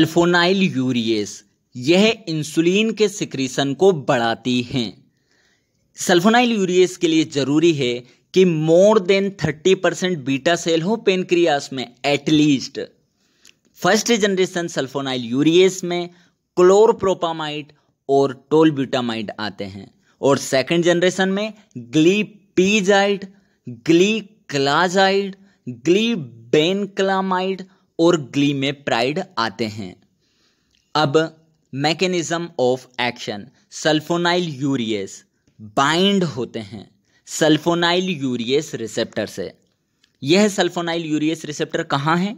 sulfonyl sulphonylureas यह insulin के secretion को बढ़ाती हैं सल्फोनाइल यूरियस के लिए ज़रूरी है कि more than 30 percent beta cell हो पेनक्रियास में at least first generation sulphonylureas में क्लोरप्रोपामाइड और टोलब्यूटामाइड आते हैं और सेकंड जनरेशन में ग्ली ग्ली पीजाइड क्लाजाइड ग्ली बेनक्लामाइड और ग्ली में प्राइड आते हैं अब mechanism of action sulphonylureas bind होते हैं सल्फोनाइल यूरियस रिसेप्टर से यह सल्फोनाइल यूरियस रिसेप्टर कहाँ है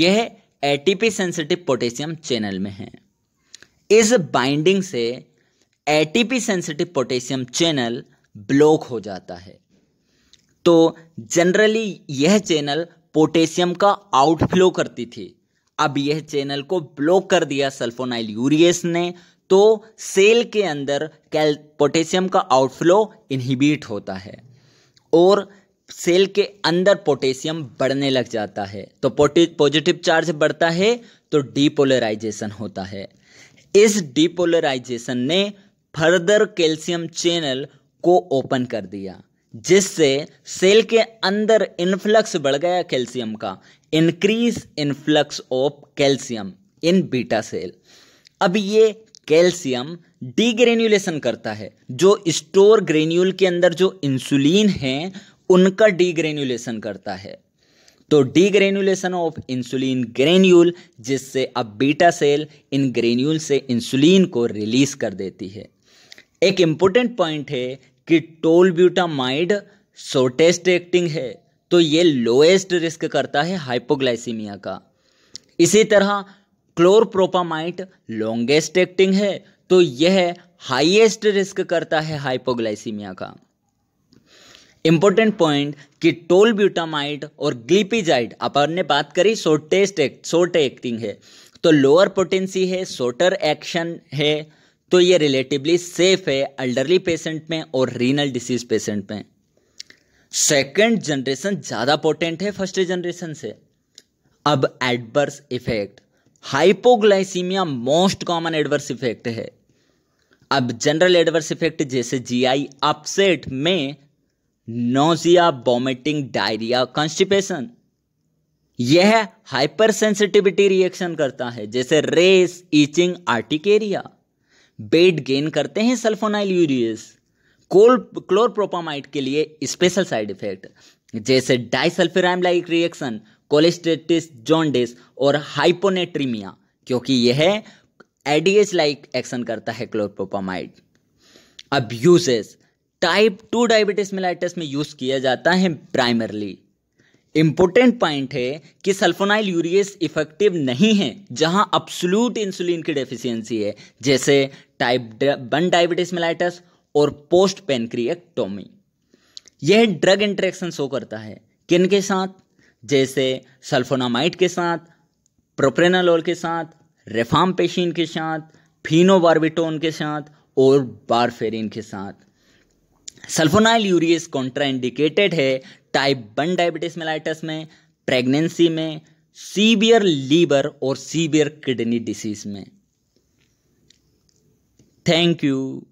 यह एटीपी सेंसिटिव पोटेशियम चैनल में है इस बाइंडिंग से ATP sensitive potassium channel block हो जाता है तो जनरली यह चैनल पोटेशियम का आउटफ्लो करती थी अब यह चैनल को ब्लॉक कर दिया सल्फोनाइल यूरियस ने तो सेल के अंदर कैल पोटेशियम का आउटफ्लो इनहिबिट होता है और सेल के अंदर पोटेशियम बढ़ने लग जाता है तो पॉजिटिव चार्ज बढ़ता है तो डीपोलराइजेशन होता है इस डीपोलराइजेशन ने फर्दर कैल्शियम चैनल को ओपन कर दिया जिससे सेल के अंदर इन्फ्लक्स बढ़ गया कैल्शियम का increase influx of calcium in beta cell अब ये कैल्शियम डीग्रेन्यूलेशन करता है जो स्टोर ग्रेन्यूल के अंदर जो इंसुलिन है उनका डीग्रेन्यूलेशन करता है तो डीग्रेन्यूलेशन ऑफ इंसुलिन ग्रेन्यूल जिससे अब बीटा सेल इन ग्रेन्यूल से इंसुलिन को रिलीज कर देती है एक इम्पोर्टेंट पॉइंट है कि टोलब्यूटामाइड शॉर्टेस्ट एक्टिंग है तो ये लोएस्ट रिस्क करता है हाइपोग्लाइसीमिया का इसी तरह क्लोरप्रोपामाइट लॉन्गेस्ट एक्टिंग है तो यह हाईएस्ट रिस्क करता है हाइपोग्लाइसीमिया का इंपॉर्टेंट पॉइंट कि टोलब्यूटामाइड और ग्लिपिजाइड अपन ने बात करी शॉर्टेस्ट एक्ट शॉर्ट एक्टिंग है तो लोअर पोटेंसी है शॉर्टर एक्शन है तो ये रिलेटिवली सेफ है अल्डरली पेशेंट में और रीनल डिसीज पेशेंट में सेकेंड जनरेशन ज़्यादा पोटेंट है फर्स्ट जनरेशन से अब adverse effect hypoglycaemia most common adverse effect है अब जनरल एडवर्स इफेक्ट जैसे जीआई अपसेट में नोजिया वॉमिटिंग डायरिया कॉन्स्टिपेशन यह हाइपर सेंसिटिविटी रिएक्शन करता है जैसे rash itching urticaria weight gain करते हैं सल्फोनाइल यूरियस कोल क्लोरप्रोपामाइड के लिए स्पेशल साइड इफेक्ट जैसे disulfiram like reaction cholestatic jaundice और हाइपोनेट्रीमिया क्योंकि यह एडीएच लाइक एक्शन करता है क्लोरप्रोपामाइड अब uses type two diabetes mellitus में यूज किया जाता है प्राइमरली इम्पोर्टेंट पॉइंट है कि सल्फोनाइल यूरियस इफेक्टिव नहीं है जहां अब्सोल्यूट इंसुलिन की डेफिशिएंसी है जैसे टाइप वन डायबिटीज मेलाइटस और पोस्ट पेनक्रियक्टोमी यह ड्रग इंट्रैक्शन शो करता है किन के साथ जैसे सल्फोनामाइट के साथ प्रोप्रेनालोल के साथ रेफाम पेशीन के साथ फिनोबार्बिटोन के साथ और बारफेरिन के साथ सल्फोनाइल यूरियस कॉन्ट्राइंडिकेटेड है टाइप वन डायबिटीज मेलाइटस में प्रेगनेंसी में सीवियर लीवर और सीवियर किडनी डिसीज में थैंक यू